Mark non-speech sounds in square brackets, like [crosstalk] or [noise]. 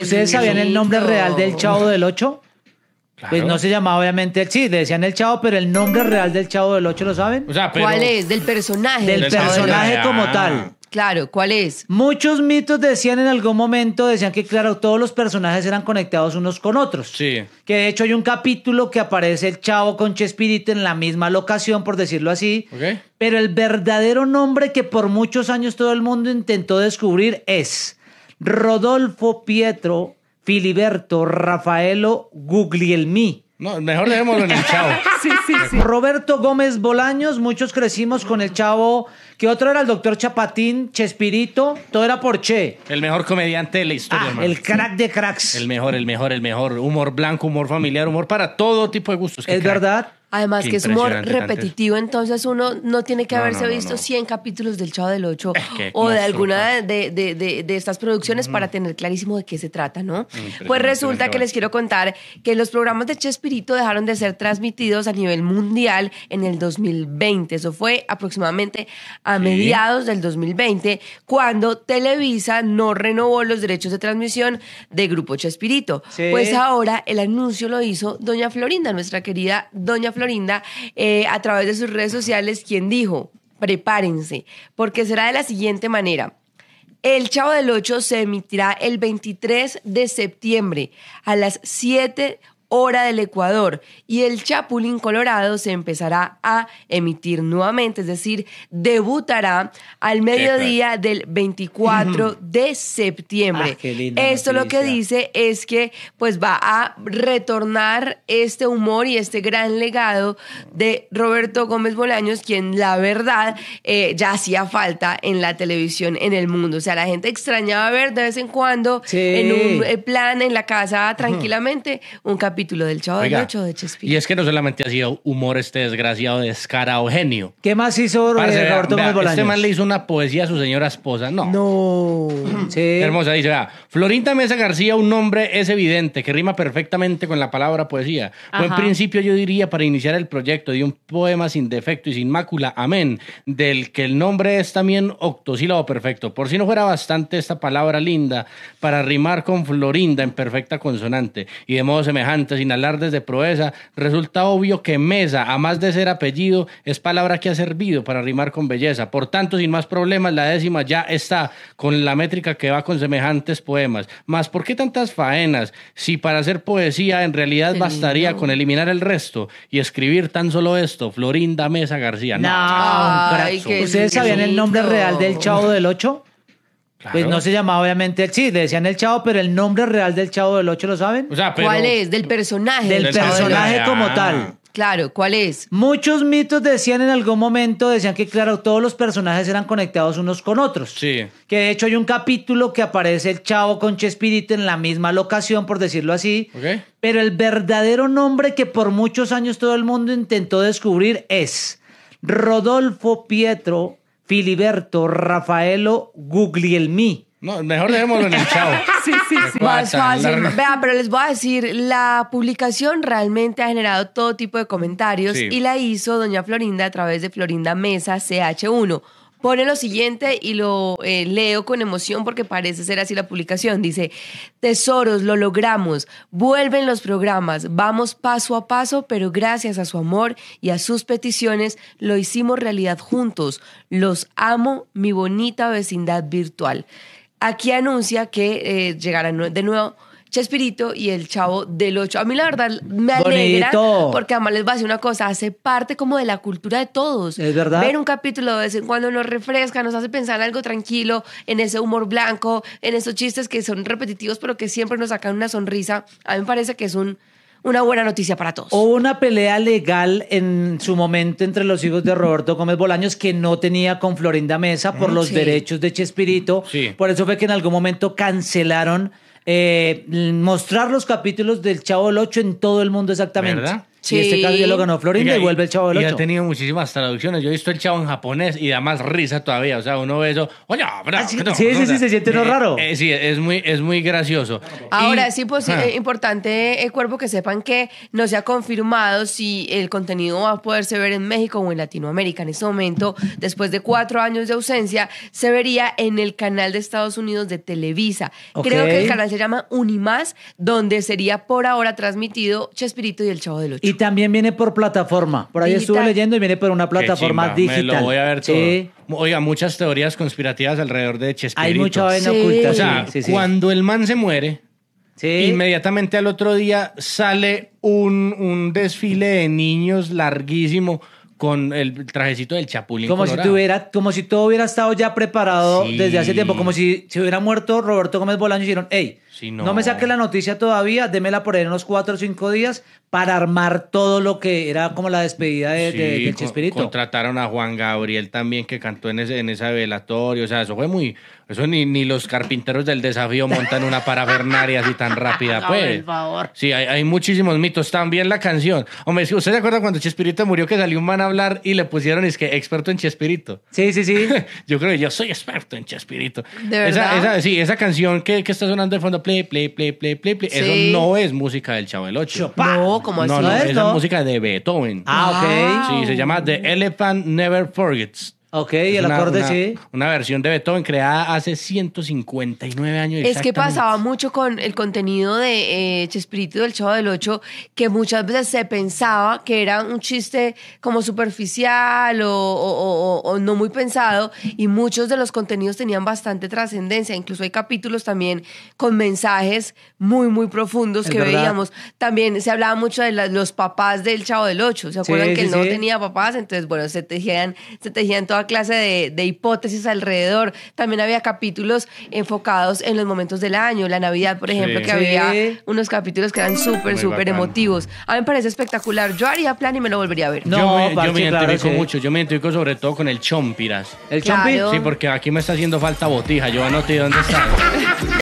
¿Ustedes sabían el nombre real del Chavo del ocho? Pues no se llamaba obviamente, el sí, le decían el Chavo, pero el nombre real del Chavo del ocho, lo saben. ¿Cuál es? Del personaje. Del personaje como ah. tal. Claro, ¿cuál es? Muchos mitos decían en algún momento, decían que claro, todos los personajes eran conectados unos con otros. Sí. Que de hecho hay un capítulo que aparece el Chavo con Chespirito en la misma locación, por decirlo así. Pero el verdadero nombre que por muchos años todo el mundo intentó descubrir es Rodolfo Pietro Filiberto Rafaelo Guglielmi. No, mejor dejémoslo en el chavo. [laughs] sí, sí, sí. Roberto Gómez Bolaños, muchos crecimos con el chavo, que otro era el doctor Chapatín, Chespirito, todo era por Che. El mejor comediante de la historia, ah, El crack de cracks. El mejor, el mejor, el mejor. Humor blanco, humor familiar, humor para todo tipo de gustos. Es verdad. Además que es humor repetitivo, entonces uno no tiene que haberse visto 100 capítulos del Chavo del Ocho [laughs] o de alguna de, estas producciones para tener clarísimo de qué se trata, ¿no? Pues resulta que les quiero contar que los programas de Chespirito dejaron de ser transmitidos a nivel mundial en el 2020. Eso fue aproximadamente a mediados del 2020, cuando Televisa no renovó los derechos de transmisión de Grupo Chespirito. Pues ahora el anuncio lo hizo doña Florinda, nuestra querida doña Florinda Linda eh, a través de sus redes sociales, quien dijo, prepárense, porque será de la siguiente manera. El Chavo del 8 se emitirá el 23 de septiembre a las 7 hora del Ecuador y el Chapulín Colorado se empezará a emitir nuevamente, es decir, debutará al mediodía del 24 de septiembre. Ah, Esto lo que dice es que pues va a retornar este humor y este gran legado de Roberto Gómez Bolaños, quien la verdad eh, ya hacía falta en la televisión en el mundo. O sea, la gente extrañaba ver de vez en cuando en un eh, plan en la casa tranquilamente un capítulo del Y es que no solamente ha sido humor este desgraciado, descarado genio. ¿Qué más hizo eh, Roberto Este man le hizo una poesía a su señora esposa. No. No. [clears throat] hermosa. Dice, Florinda Mesa García, un nombre es evidente, que rima perfectamente con la palabra poesía. Fue en principio, yo diría, para iniciar el proyecto de un poema sin defecto y sin mácula. Amén. Del que el nombre es también octosílabo perfecto. Por si no fuera bastante esta palabra linda para rimar con Florinda en perfecta consonante y de modo semejante sin alardes de proeza, resulta obvio que mesa, a más de ser apellido, es palabra que ha servido para rimar con belleza. Por tanto, sin más problemas, la décima ya está con la métrica que va con semejantes poemas. Más, ¿por qué tantas faenas? Si para hacer poesía en realidad bastaría con eliminar el resto y escribir tan solo esto, Florinda Mesa García. No, Ustedes sabían el nombre real del Chavo del Ocho? Pues no se llamaba obviamente, sí, le decían el Chavo, pero el nombre real del Chavo del 8 lo saben. ¿Cuál es? Del personaje. Del, personaje como ah. tal. Claro, ¿cuál es? Muchos mitos decían en algún momento, decían que claro, todos los personajes eran conectados unos con otros. Sí. Que de hecho hay un capítulo que aparece el Chavo con Chespirito en la misma locación, por decirlo así. Pero el verdadero nombre que por muchos años todo el mundo intentó descubrir es Rodolfo Pietro Filiberto Rafaelo Guglielmi. No, mejor dejémoslo en el chavo. [laughs] sí, sí, sí. Más fácil. Vea, pero les voy a decir, la publicación realmente ha generado todo tipo de comentarios y la hizo doña Florinda a través de Florinda Mesa CH1 pone lo siguiente y lo eh, leo con emoción porque parece ser así la publicación. Dice, tesoros, lo logramos, vuelven los programas, vamos paso a paso, pero gracias a su amor y a sus peticiones lo hicimos realidad juntos. Los amo, mi bonita vecindad virtual. Aquí anuncia que llegará eh, llegarán de nuevo Chespirito y el Chavo del Ocho. A mí la verdad me alegra porque además les va a decir una cosa, hace parte como de la cultura de todos. Es verdad. Ver un capítulo de vez en cuando nos refresca, nos hace pensar algo tranquilo, en ese humor blanco, en esos chistes que son repetitivos pero que siempre nos sacan una sonrisa. A mí me parece que es una buena noticia para todos. Hubo una pelea legal en su momento entre los hijos de Roberto Gómez Bolaños que no tenía con Florinda Mesa por mm, los derechos de Chespirito. Por eso fue que en algún momento cancelaron eh, mostrar los capítulos del Chavo del Ocho en todo el mundo exactamente. Sí. Y este ya lo ganó Florinda y, vuelve el Chavo del Y ha tenido muchísimas traducciones. Yo he visto el Chavo en japonés y da más risa todavía. O sea, uno ve eso. Oye, bravo, ah, sí, sí, sí, se siente eh, raro. Eh, sí, es muy, es muy gracioso. Ahora, sí, pues es eh, importante, el cuerpo, que sepan que no se ha confirmado si el contenido va a poderse ver en México o en Latinoamérica. En este momento, después de cuatro años de ausencia, se vería en el canal de Estados Unidos de Televisa. Creo que el canal se llama Unimás, donde sería por ahora transmitido Chespirito y el Chavo del Ocho. Y también viene por plataforma. Por ahí estuve leyendo y viene por una plataforma digital. Me lo voy a ver todo. Oiga, muchas teorías conspirativas alrededor de Chespirito. Hay mucha vaina oculta. O sea, cuando el man se muere, inmediatamente al otro día sale un, un desfile de niños larguísimo con el trajecito del Chapulín. Como si, tuviera, como si todo hubiera estado ya preparado desde hace tiempo, como si se hubiera muerto Roberto Gómez Bolaño y dijeron, hey, no. me saque la noticia todavía, démela por ahí en unos cuatro o cinco días para armar todo lo que era como la despedida de, del Chespirito. contrataron a Juan Gabriel también que cantó en, ese, en esa velatoria, o sea, eso fue muy... Eso ni, ni los carpinteros del desafío montan una parafernaria así tan rápida, [laughs] pues. Sí, hay, hay, muchísimos mitos. También la canción. Hombre, ¿usted se acuerda cuando Chespirito murió que salió un man hablar y le pusieron, es que experto en Chespirito. Sí, sí, sí. [laughs] yo creo que yo soy experto en Chespirito. De verdad. Esa, sí, esa canción que, está sonando de fondo, play, play, play, play, play, play. Eso no es música del Chavo del Ocho. No, como No, no, es, música de Beethoven. Ah, ok. Sí, se llama The Elephant Never Forgets. Ok, el acorde sí. Una versión de Beethoven creada hace 159 años. Es que pasaba mucho con el contenido de eh, Chespirito del Chavo del Ocho, que muchas veces se pensaba que era un chiste como superficial o, o, no muy pensado, y muchos de los contenidos tenían bastante trascendencia. Incluso hay capítulos también con mensajes muy, muy profundos que veíamos. También se hablaba mucho de los papás del Chavo del Ocho. ¿Se acuerdan que él no tenía papás? Entonces, bueno, se tejían, se tejían clase de, hipótesis alrededor. También había capítulos enfocados en los momentos del año, la Navidad, por ejemplo, que había unos capítulos que eran súper, súper emotivos. A mí me parece espectacular. Yo haría plan y me lo volvería a ver. No, yo me, identifico mucho. Yo me identifico sobre todo con el Chompiras. ¿El Sí, porque aquí me está haciendo falta botija. Yo anoté dónde está. [laughs]